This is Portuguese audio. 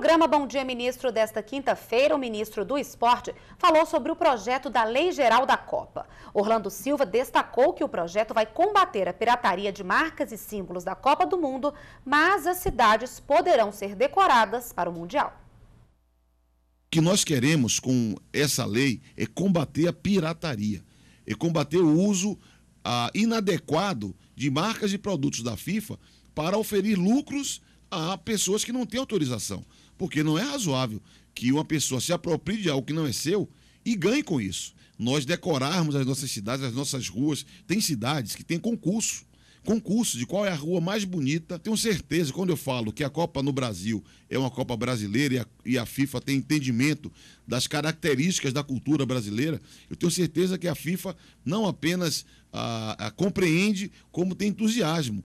programa Bom Dia Ministro desta quinta-feira, o ministro do Esporte falou sobre o projeto da Lei Geral da Copa. Orlando Silva destacou que o projeto vai combater a pirataria de marcas e símbolos da Copa do Mundo, mas as cidades poderão ser decoradas para o Mundial. O que nós queremos com essa lei é combater a pirataria, é combater o uso ah, inadequado de marcas e produtos da FIFA para oferir lucros a pessoas que não têm autorização. Porque não é razoável que uma pessoa se aproprie de algo que não é seu e ganhe com isso. Nós decorarmos as nossas cidades, as nossas ruas. Tem cidades que tem concurso concurso de qual é a rua mais bonita. Tenho certeza, quando eu falo que a Copa no Brasil é uma Copa brasileira e a, e a, FIFA tem entendimento das características da cultura brasileira, eu tenho certeza que a FIFA não apenas a, ah, a ah, compreende, como tem entusiasmo.